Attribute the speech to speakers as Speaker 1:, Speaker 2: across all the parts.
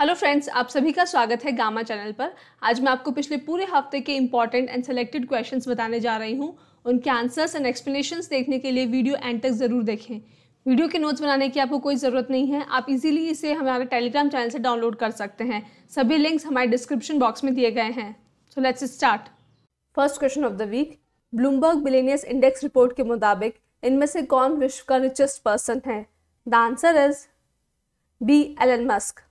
Speaker 1: Hello friends आप सभी का स्वागत है गामा चैनल पर आज मैं आपको पिछले पूरे हफ्ते के इंपॉर्टेंट एंड सेलेक्टेड क्वेश्चंस बताने जा रही हूँ उनके आंसर्स एंड एक्सप्लेनेशंस देखने के लिए वीडियो एंड तक ज़रूर देखें वीडियो के नोट्स बनाने की आपको कोई ज़रूरत नहीं है आप इजीली इसे हमारे टेलीग्राम चैनल से डाउनलोड कर सकते हैं सभी लिंक्स हमारे डिस्क्रिप्शन बॉक्स में दिए गए हैं so let's start first question of the week Bloomberg billionaires index report के मुताबिक इनमें से कौन विश्व का रिचेस्ट पर्सन है the answer is B Elon Musk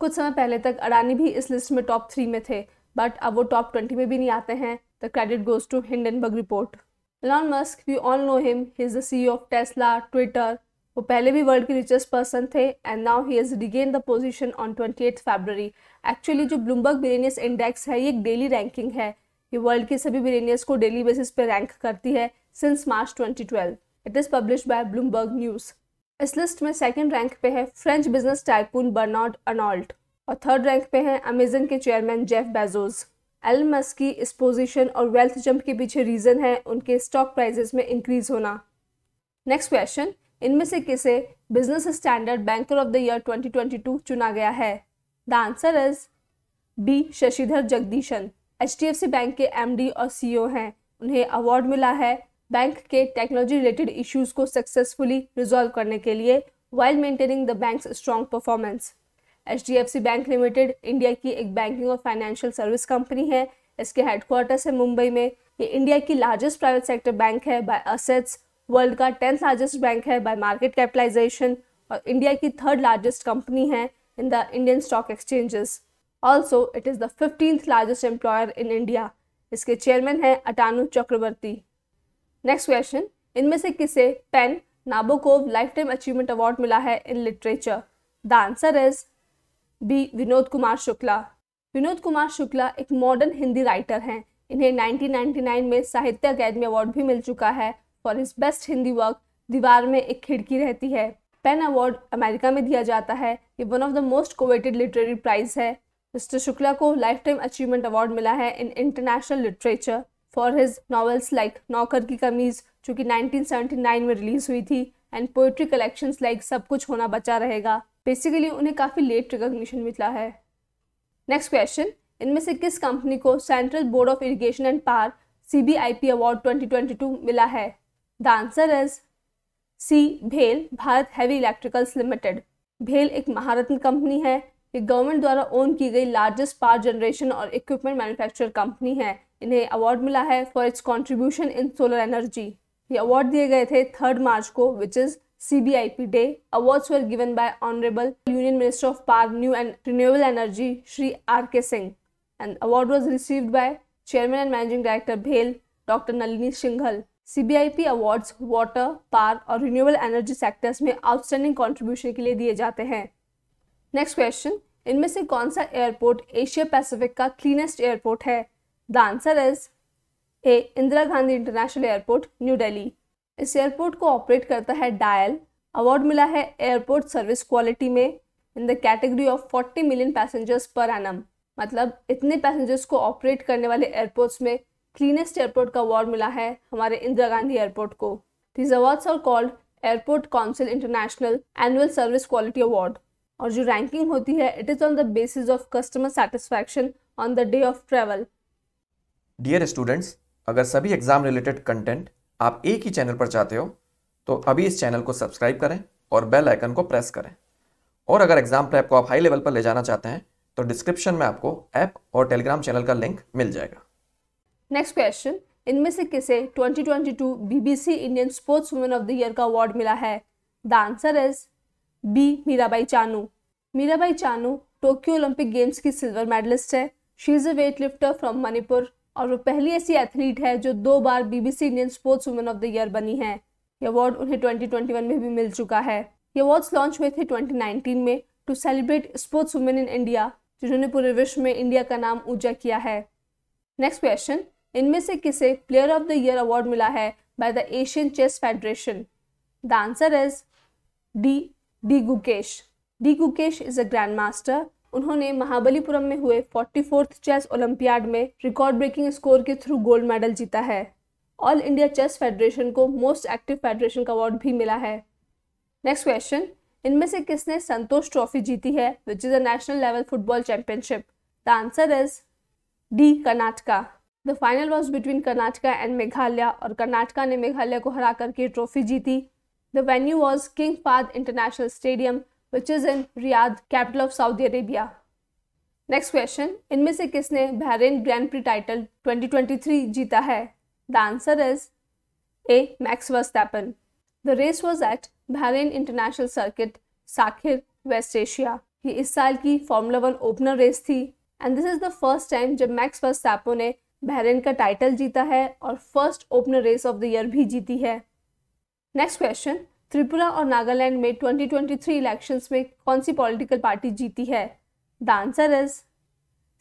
Speaker 1: कुछ समय पहले तक अडानी भी इस लिस्ट में टॉप थ्री में थे बट अब वो टॉप ट्वेंटी में भी नहीं आते हैं the credit goes to Hindenburg report Elon Musk we all know him he is the C of Tesla Twitter वो पहले भी वर्ल्ड के रिचेस्ट पर्सन थे and now he is regain the position on twenty eight February actually जो Bloomberg billionaires index है ये एक daily ranking है ये वर्ल्ड के सभी बिलेनियस को डेली बेसिस पे रैंक करती है since March twenty twelve it is publish by Bloomberg News इस लिस्ट में सेकंड रैंक पे है French business tycoon Bernard Arnault और थर्ड रैंक पे हैं अमेजन के chairman Jeff Bezos Elon Musk की इस पोजीशन और वेल्थ जंप के पीछे रीज़न है उनके स्टॉक प्राइजेस में इंक्रीज होना नेक्स्ट क्वेश्चन इनमें से किसे Business Standard banker of the year 2022 चुना गया है the answer is B Sashidhar Jagdishan H bank के एम और सी e हैं उन्हें अवार्ड मिला है बैंक के टेक्नोलॉजी रिलेटेड इश्यूज को सक्सेसफुली रिजॉल्व करने के लिए while maintaining the bank strong performance H D F C bank limited India की एक बैंकिंग और फाइनेंशियल सर्विस कंपनी है इसके हेडक्वार्टर्स है मुंबई में ये इंडिया की लार्जेस्ट प्राइवेट सेक्टर बैंक है बाय असेट्स वर्ल्ड का टेंथ लार्जेस्ट बैंक है बाय मार्केट कैपिटलाइजेशन और इंडिया की थर्ड लार्जेस्ट कंपनी है in the Indian stock exchanges also it is the fifteenth largest employer in India इसके chairman हैं Atanu Chakraborty next question इनमें से किसे PEN Nabokov life time achievement award मिला है in literature the answer is B Vinod Kumar Shukla Vinod Kumar Shukla एक modern Hindi writer हैं इन्हें 1999 में साहित्य अकेदमी अवार्ड भी मिल चुका है for his best Hindi work दीवार में एक खिड़की रहती है पेन अवार्ड अमेरिका में दिया जाता है ये one of the most coveted literary prize है मिस्टर शुक्ला को लाइफ टाइम अचीवमेंट अवार्ड मिला है in international literature for his novels like नौकर की कमीज़ जो कि 1979 में रिलीज़ हुई थी एंड पोइट्री कलेक्शंस लाइक सब कुछ होना बचा रहेगा बेसिकली उन्हें काफ़ी लेट रिकॉग्निशन मिला है नेक्स्ट क्वेश्चन इनमें से किस कंपनी को Central Board of Irrigation and Power C B I P award twenty twenty two मिला है द आंसर इज सी भेल भारत हैवी इलेक्ट्रिकल्स लिमिटेड भेल एक महारत्न कंपनी है ये गवर्नमेंट द्वारा ओन की गई लार्जेस्ट पावर जनरेशन और इक्विपमेंट मैन्युफैक्चर कंपनी है इन्हें अवार्ड मिला है for its contribution in solar energy ये अवार्ड दिए गए थे थर्ड मार्च को which is C B I P day awards were given by honourable union minister of power new and renewable energy Shri R K Singh and award was receive by chairman and managing director भेल doctor Nalini Singhal C B I P award water power और renewable energy sectors में outstanding contribution के लिए दिए जाते हैं next question इनमें से कौन सा एयरपोर्ट एशिया पैसिफिक का क्लीनेस्ट एयरपोर्ट है The answer is A. Indira Gandhi international airport New Delhi इस एयरपोर्ट को ऑपरेट करता है डायल अवार्ड मिला है एयरपोर्ट सर्विस क्वालिटी में in the category of 40 million passengers per annum मतलब इतने पैसेंजर्स को ऑपरेट करने वाले एयरपोर्ट्स में क्लीनेस्ट एयरपोर्ट का अवार्ड मिला है हमारे इंदिरा गांधी एयरपोर्ट को these awards are called Airport Council International annual service quality award और जो रैंकिंग होती है it is on the basis of customer satisfaction on the day of travel dear students अगर सभी एग्ज़ाम रिलेटेड कंटेंट आप एक ही channel पर चाहते हो तो अभी इस चैनल को सब्सक्राइब करें और बेल आइकन को प्रेस करें और अगर एग्ज़ाम प्रेप को आप हाई लेवल पर ले जाना चाहते हैं तो डिस्क्रिप्शन में आपको ऐप और टेलीग्राम चैनल का लिंक मिल जाएगा नेक्स्ट क्वेश्चन इनमें से किसे 2022 BBC Indian sports women of the year का अवार्ड मिला है the answer is B Mirabai Chanu Mirabai Chanu Tokyo Olympic games की सिल्वर मेडलिस्ट है she is a weight lifter from Manipur और वो पहली ऐसी एथलीट है जो दो बार BBC Indian sports women of the year बनी है ये अवार्ड उन्हें 2021 में भी मिल चुका है ये अवार्ड्स लॉन्च हुए थे 2019 में to celebrate sports women in India जिन्होंने पूरे विश्व में इंडिया का नाम ऊंचा किया है नेक्स्ट क्वेश्चन इनमें से किसे player of the year award मिला है by the Asian Chess Federation the answer is D D Gukesh D Gukesh is a grandmaster उन्होंने महाबलीपुरम में हुए फोर्टी फोर्थ चेस ओलंपियाड में रिकॉर्ड ब्रेकिंग स्कोर के थ्रू गोल्ड मेडल जीता है ऑल इंडिया चेस फेडरेशन को मोस्ट एक्टिव फेडरेशन का award भी मिला है नेक्स्ट क्वेश्चन इनमें से किसने संतोष ट्रॉफी जीती है which is a national level football championship the answer is D Karnataka the final was between Karnataka and Meghalaya और कर्नाटका ने मेघालय को हरा करके ट्रॉफी जीती the venue was King Fahd international stadium which is in Riyadh capital of Saudi Arabia next question इनमें से किसने Bahrain grand pre title 2023 जीता है the answer is A Max Verstappen the race was at Bahrain International Circuit Sakhir West Asia ये इस साल की Formula One opener race थी and this is the first time जब मैक्स वर्स्टैपो ने Bahrain का टाइटल जीता है और first opener race of the year भी जीती है नेक्स्ट क्वेश्चन त्रिपुरा और नागालैंड में 2023 इलेक्शंस में कौन सी पॉलिटिकल पार्टी जीती है the answer is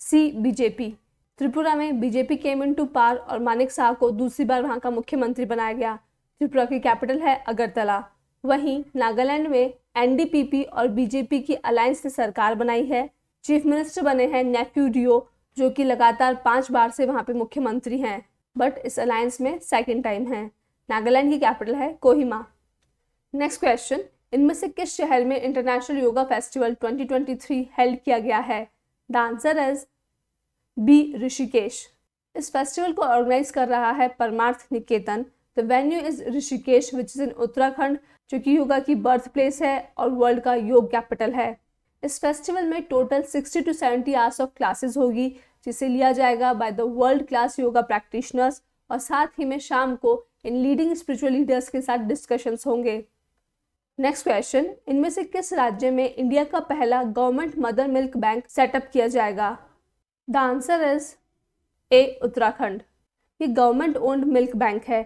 Speaker 1: C BJP Tripura में BJP came in to power और मानिक शाह को दूसरी बार वहां का मुख्यमंत्री बनाया गया त्रिपुरा की कैपिटल है अगरतला वहीं नागालैंड में एनडीपीपी और बीजेपी की अलायंस ने सरकार बनाई है चीफ मिनिस्टर बने हैं नेफ्यू डिओ जो कि लगातार पाँच बार से वहाँ पे मुख्यमंत्री हैं बट इस अलायंस में सेकेंड टाइम है नागालैंड की कैपिटल है कोहिमा नेक्स्ट क्वेश्चन इनमें से किस शहर में इंटरनेशनल योगा फेस्टिवल 2023 हेल्ड किया गया है the answer is B Rishikesh इस फेस्टिवल को ऑर्गेनाइज कर रहा है Parmarth Niketan the venue is Rishikesh which is in Uttarakhand जो कि योगा की बर्थ प्लेस है और वर्ल्ड का योग कैपिटल है इस फेस्टिवल में total sixty to seventy hours of classes होगी जिसे लिया जाएगा by the world class yoga practitioners और साथ ही में शाम को इन लीडिंग स्पिरिचुअल लीडर्स के साथ डिस्कशंस होंगे नेक्स्ट क्वेश्चन इनमें से किस राज्य में इंडिया का पहला government mother milk bank setup किया जाएगा the answer is A Uttarakhand ये गवर्नमेंट ओन्ड मिल्क बैंक है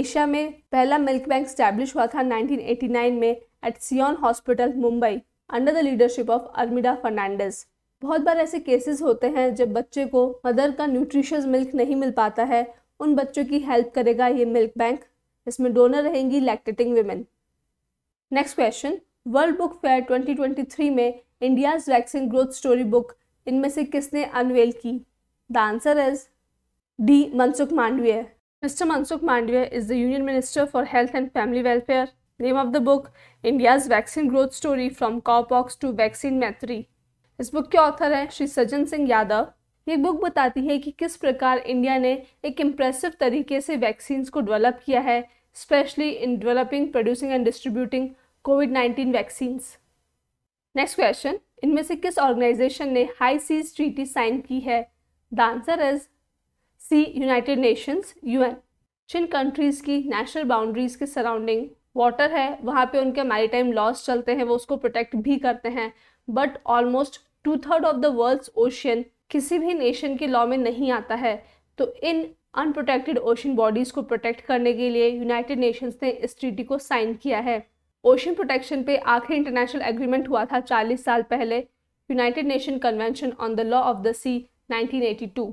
Speaker 1: एशिया में पहला मिल्क बैंक स्टैब्लिश हुआ था 1989 में at Sion hospital Mumbai under the leadership of Armida Fernandez बहुत बार ऐसे केसेस होते हैं जब बच्चे को मदर का न्यूट्रिशियस मिल्क नहीं मिल पाता है उन बच्चों की हेल्प करेगा ये मिल्क बैंक इसमें डोनर रहेंगी lactating women next question world book fair 2023 में India's vaccine growth story book इनमें से किसने अनवेल की the answer is D Mansukh Mandaviya mister Mansukh Mandaviya is the union minister for health and family welfare name of the book India's vaccine growth story from cowpox to vaccine Maitri इस book के author हैं श्री सज्जन सिंह यादव ये book बताती है कि किस प्रकार इंडिया ने एक इम्प्रेसिव तरीके से वैक्सीन को डेवलप किया है specially in developing producing and distributing covid 19 vaccine next question इनमें से किस ऑर्गेनाइजेशन ने हाई सीज ट्रीटी साइन की है the answer is C United Nations UN जिन कंट्रीज़ की नेशनल बाउंड्रीज़ के सराउंडिंग वाटर है वहाँ पे उनके मैरीटाइम लॉस चलते हैं वो उसको प्रोटेक्ट भी करते हैं but almost two third of the world's ocean किसी भी नेशन के लॉ में नहीं आता है तो इन अनप्रोटेक्टेड ओशन बॉडीज़ को प्रोटेक्ट करने के लिए यूनाइटेड नेशंस ने इस ट्रीटी को साइन किया है ओशन प्रोटेक्शन पे आखिरी इंटरनेशनल एग्रीमेंट हुआ था 40 साल पहले United Nation Convention on the Law of the Sea 1982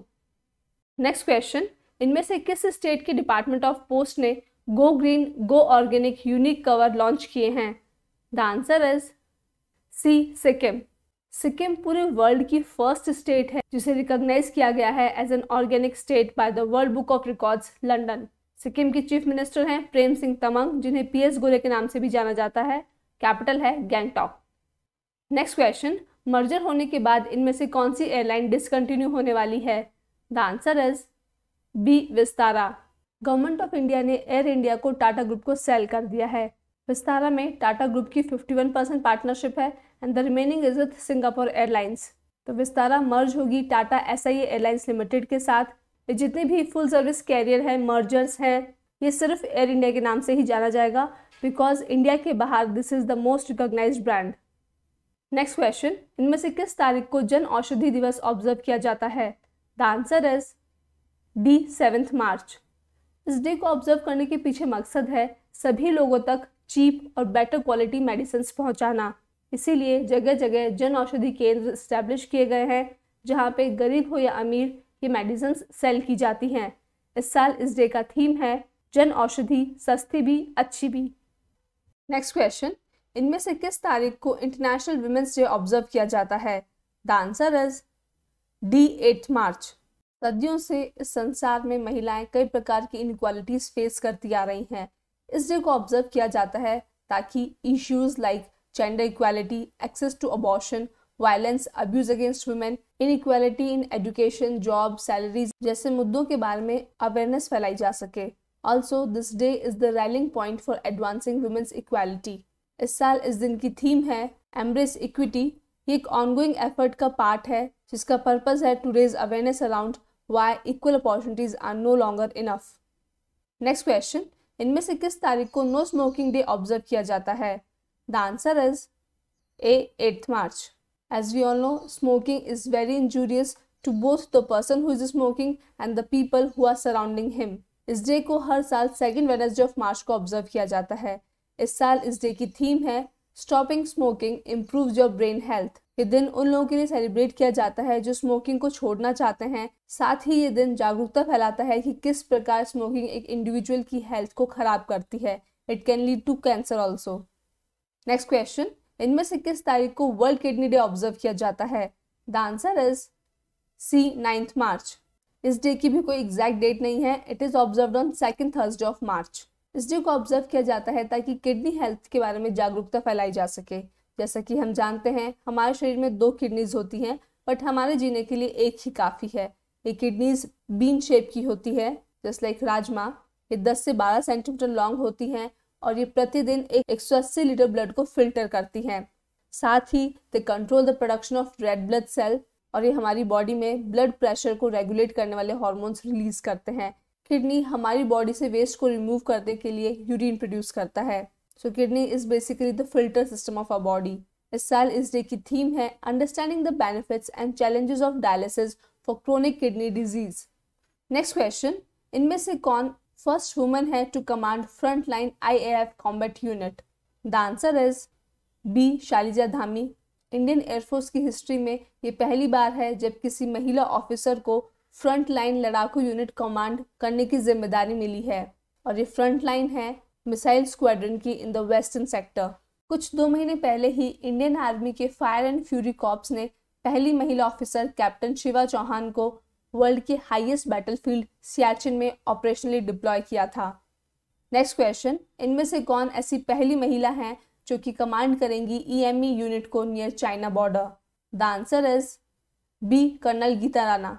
Speaker 1: next question इनमें से किस स्टेट के डिपार्टमेंट ऑफ पोस्ट ने go green go organic unique cover launch किए हैं the answer is C Sikkim Sikkim पूरे वर्ल्ड की फर्स्ट स्टेट है जिसे रिकॉग्नाइज किया गया है as an organic state by the World Book of Records London Sikkim की चीफ मिनिस्टर हैं प्रेम सिंह तमंग जिन्हें पीएस गोले के नाम से भी जाना जाता है कैपिटल है गैंगटॉक नेक्स्ट क्वेश्चन मर्जर होने के बाद इनमें से कौन सी एयरलाइन डिसकंटिन्यू होने वाली है the answer is B Vistara government of India ने एयर इंडिया को टाटा ग्रुप को सेल कर दिया है विस्तारा में टाटा ग्रुप की 51 परसेंट पार्टनरशिप है and the remaining is with Singapore Airlines तो विस्तारा मर्ज होगी Tata S I Airlines Limited के साथ जितने भी फुल सर्विस कैरियर हैं मर्जर्स हैं ये सिर्फ एयर इंडिया के नाम से ही जाना जाएगा बिकॉज इंडिया के बाहर this is the most recognise brand next question इनमें से किस तारीख को जन औषधि दिवस ऑब्जर्व किया जाता है the answer is D seventh March इस डे को ऑब्जर्व करने के पीछे मकसद है सभी लोगों तक चीप और बेटर क्वालिटी मेडिसिन पहुंचाना इसीलिए जगह जगह जन औषधि केंद्र इस्टेब्लिश किए गए हैं जहाँ पे गरीब हो या अमीर ये मेडिसिन सेल की जाती हैं इस साल इस डे का थीम है जन औषधि सस्ती भी अच्छी भी नेक्स्ट क्वेश्चन इनमें से किस तारीख को इंटरनेशनल वुमेंस डे ऑब्जर्व किया जाता है the answer is D eight March सदियों से इस संसार में महिलाएं कई प्रकार की इनक्वालिटीज फेस करती आ रही हैं इस डे को ऑब्जर्व किया जाता है ताकि issues like gender equality access to abortion violence abuse against women inequality in education job salaries जैसे मुद्दों के बारे में अवेयरनेस फैलाई जा सके also this day is the rallying point for advancing women's equality इस साल इस दिन की थीम है एम्ब्रेस इक्विटी ये एक ऑनगोइंग एफर्ट का पार्ट है जिसका पर्पज है to raise awareness around why equal opportunities are no longer enough next question इनमें से किस तारीख को नो स्मोकिंग डे ऑब्जर्व किया जाता है the answer is A eighth March As we all know, smoking is very injurious to both the person who is smoking and the people who are surrounding him. इस day को हर साल second Wednesday of March को observe किया जाता है इस साल इस डे की थीम है stopping smoking improve your brain health ये दिन उन लोगों के लिए सेलिब्रेट किया जाता है जो स्मोकिंग को छोड़ना चाहते हैं साथ ही ये दिन जागरूकता फैलाता है कि किस प्रकार स्मोकिंग एक इंडिविजुअल की हेल्थ को खराब करती है it can lead to cancer also next question इनमें से किस तारीख को वर्ल्ड किडनी डे ऑब्जर्व किया जाता है the answer is C ninth March इस डे की भी कोई एग्जैक्ट डेट नहीं है it is observe on second Thursday of March इस डे को ऑब्जर्व किया जाता है ताकि किडनी हेल्थ के बारे में जागरूकता फैलाई जा सके जैसा कि हम जानते हैं हमारे शरीर में दो किडनीज होती हैं बट हमारे जीने के लिए एक ही काफ़ी है ये किडनीज बीन शेप की होती है जस्ट लाइक राजमा ये 10 से 12 सेंटीमीटर लॉन्ग होती हैं और ये प्रतिदिन एक अस्सी लीटर ब्लड को फिल्टर करती हैं साथ ही they control the production of red blood cell और ये हमारी बॉडी में ब्लड प्रेशर को रेगुलेट करने वाले हॉर्मोन्स रिलीज करते हैं किडनी हमारी बॉडी से वेस्ट को रिमूव करने के लिए यूरिन प्रोड्यूस करता है so kidney is basically the filter system of our body इस साल इस डे की थीम है understanding the benefits and challenges of dialysis for chronic kidney disease next question इनमें से कौन फर्स्ट woman है to command front line I A F combat unit the answer is B Shaliza Dhami Indian Air Force की history में ये पहली बार है जब किसी महिला ऑफिसर को फ्रंट लाइन लड़ाकू यूनिट कमांड करने की जिम्मेदारी मिली है और ये फ्रंट लाइन है मिसाइल स्क्वाड्रन की इन द वेस्टर्न सेक्टर कुछ दो महीने पहले ही इंडियन आर्मी के फायर एंड फ्यूरी कॉप्स ने पहली महिला ऑफिसर कैप्टन शिवा चौहान को वर्ल्ड के हाईएस्ट बैटलफील्ड सियाचिन में ऑपरेशनली डिप्लॉय किया था नेक्स्ट क्वेश्चन इनमें से कौन ऐसी पहली महिला हैं जो कि कमांड करेंगी ईएमई e यूनिट e को near China border the answer is B colonel Geeta Rana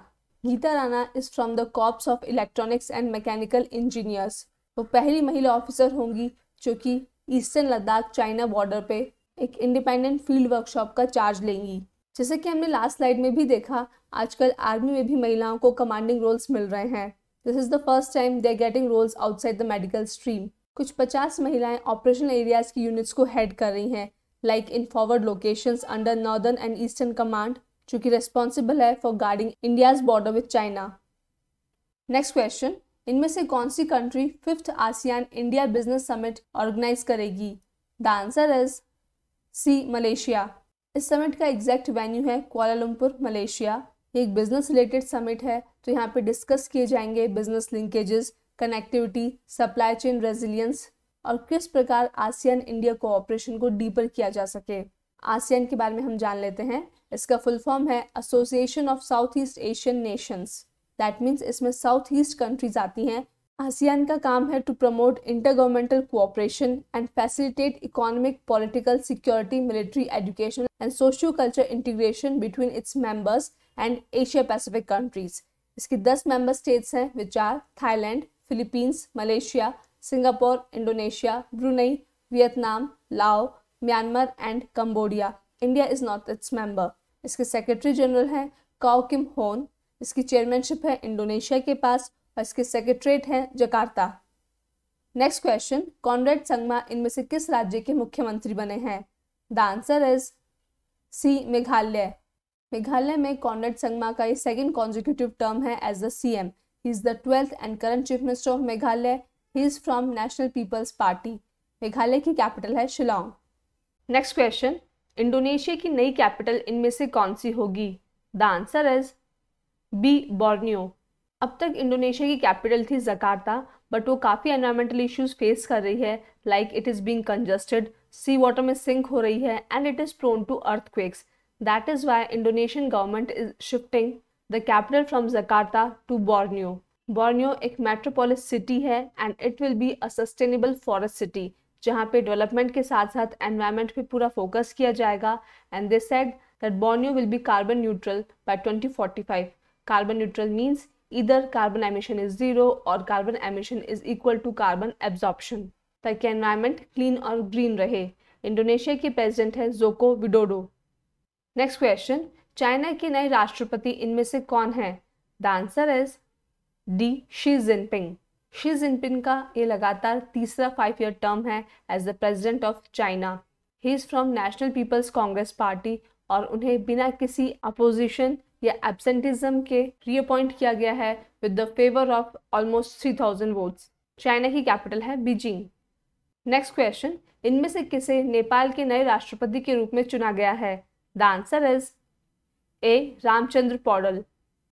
Speaker 1: Geeta Rana is from the corps of electronics and mechanical engineers वो पहली महिला ऑफिसर होंगी जो कि ईस्टर्न लद्दाख चाइना बॉर्डर पे एक इंडिपेंडेंट फील्ड वर्कशॉप का चार्ज लेंगी जैसे कि हमने लास्ट स्लाइड में भी देखा आजकल आर्मी में भी महिलाओं को कमांडिंग रोल्स मिल रहे हैं this is the first time they are getting roles outside the medical stream कुछ पचास महिलाएं ऑपरेशन एरियाज की यूनिट्स को हेड कर रही हैं like in forward location under northern and eastern command जो कि रेस्पॉन्सिबल है for guarding India's border with China next question इनमें से कौन सी country fifth ASEAN India business summit organise करेगी the answer is C Malaysia इस समिट का एग्जैक्ट वेन्यू है कोलालमपुर मलेशिया ये एक बिजनेस रिलेटेड समिट है तो यहाँ पे डिस्कस किए जाएंगे business linkages connectivity supply chain resilience और किस प्रकार आसियान इंडिया कोऑपरेशन को डीपर किया जा सके आसियान के बारे में हम जान लेते हैं इसका फुल फॉर्म है association of South East Asian nations that means इसमें साउथ ईस्ट कंट्रीज आती हैं आसियान का काम है to promote inter governmental cooperation and facilitate economic political security military education and socio culture integration between its members and Asia Pacific countries इसकी दस member states हैं which are Thailand Philippines Malaysia Singapore Indonesia Brunei Vietnam Lao Myanmar and Cambodia India is not its member इसके secretary general हैं Kao किम होन इसकी चेयरमैनशिप है Indonesia के पास और इसके सेक्रेटरीट हैं Jakarta next question Conrad Sangma इनमें से किस राज्य के मुख्यमंत्री बने हैं द आंसर इज सी मेघालय मेघालय में कॉन्रेड संगमा का ये सेकेंड कॉन्जिक्यूटिव टर्म है as the C M he is the twelfth and current chief minister of Meghalaya he is from National People's Party Meghalaya की कैपिटल है शिलोंग नेक्स्ट क्वेश्चन इंडोनेशिया की नई कैपिटल इनमें से कौन सी होगी the answer is B Borneo अब तक इंडोनेशिया की कैपिटल थी जकार्ता बट वो काफ़ी एनवायरमेंटल इश्यूज फेस कर रही है like it is being congested sea water में सिंक हो रही है and it is prone to earth that is why Indonesian government is shifting the capital from Jakarta to Borneo Borneo एक metropolis city है and it will be a sustainable forest city जहाँ पे development के साथ साथ environment पे पूरा focus किया जाएगा and they said that Borneo will be carbon neutral by 2045 carbon neutral means either carbon emission is zero और carbon emission is equal to carbon absorption ताकि एनवायरमेंट क्लीन और ग्रीन रहे इंडोनेशिया के president है Joko Widodo next question China के नए राष्ट्रपति इनमें से कौन है the answer is D Xi Jinping Xi Jinping का ये लगातार तीसरा फाइव ईयर टर्म है as the president of China he is from National People's Congress party और उन्हें बिना किसी अपोजिशन या एबसेंटिज्म के रीअपॉइंट किया गया है with the favour of almost three thousand votes China की कैपिटल है बीजिंग नेक्स्ट क्वेश्चन इनमें से किसे नेपाल के नए राष्ट्रपति के रूप में चुना गया है the answer is A Ramchandra Paudel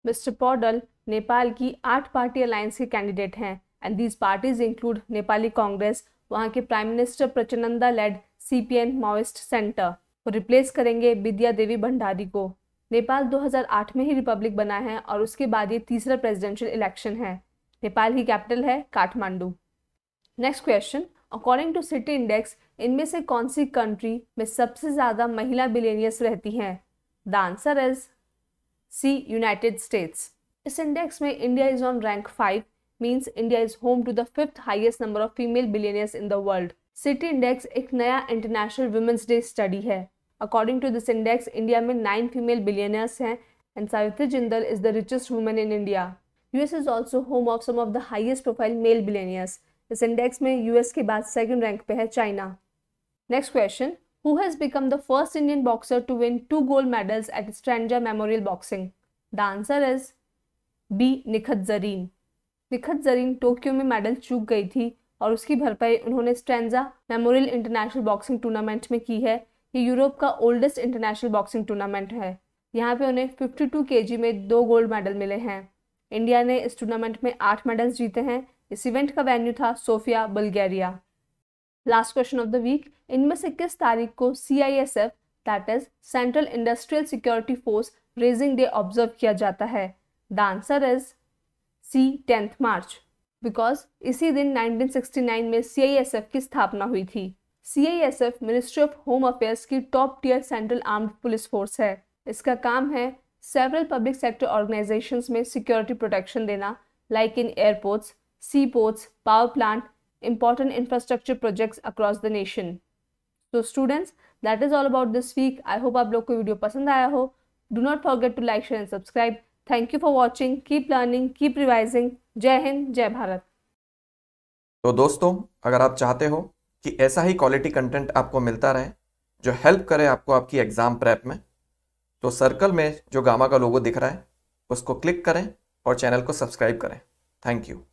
Speaker 1: mister Paudel Nepal की आठ पार्टी अलायंस के कैंडिडेट हैं and these parties include Nepali Congress वहाँ के prime minister Prachanda led C P N Maoist centre वो रिप्लेस करेंगे विद्या देवी भंडारी को नेपाल 2008 में ही रिपब्लिक बना है और उसके बाद ये तीसरा प्रेसिडेंशियल इलेक्शन है नेपाल की कैपिटल है Kathmandu next question according to city index इनमें से कौन सी कंट्री में सबसे ज़्यादा महिला बिलेनियर्स रहती हैं the answer is C United States इस इंडेक्स में India is on rank five means India is home to the fifth highest number of female billionaires in the world city index एक नया इंटरनेशनल वुमेंस डे स्टडी है according to this index India में nine female billionaires हैं and Savitri Jindal is the richest women in India US is also home of some of the highest profile male billionaires इस index में US के बाद second rank पे है China next question who has become the first Indian boxer to win two gold medals at Strandja memorial boxing the answer is B Nikhat Zareen Nikhat Zareen Tokyo में medal चूक गई थी और उसकी भरपाई उन्होंने Strandja memorial international boxing tournament में की है ये यूरोप का ओल्डेस्ट इंटरनेशनल बॉक्सिंग टूर्नामेंट है यहाँ पे उन्हें 52 टू में दो गोल्ड मेडल मिले हैं इंडिया ने इस टूर्नामेंट में आठ मेडल्स जीते हैं इस इवेंट का वेन्यू था Sofia Bulgaria last question of the week इनमें से किस तारीख को C I S F that is central industrial security force raising day observe किया जाता है the answer is C tenth March because इसी दिन 1969 में सी आई एस एफ की स्थापना हुई थी CISF ministry of home affairs की top tier central armed police force है इसका काम है सेवरल पब्लिक सेक्टर ऑर्गेनाइजेशन में सिक्योरिटी प्रोटेक्शन देना like in airports sea ports power plant important infrastructure projects across the nation so students that is all about this week I hope आप लोग को video पसंद आया हो do not forget to like share and subscribe thank you for watching keep learning keep revising Jai Hind जय भारत तो दोस्तों अगर आप चाहते हो कि ऐसा ही क्वालिटी कंटेंट आपको मिलता रहे जो हेल्प करे आपको आपकी एग्ज़ाम प्रैप में तो सर्कल में जो गामा का लोगो दिख रहा है उसको क्लिक करें और चैनल को सब्सक्राइब करें थैंक यू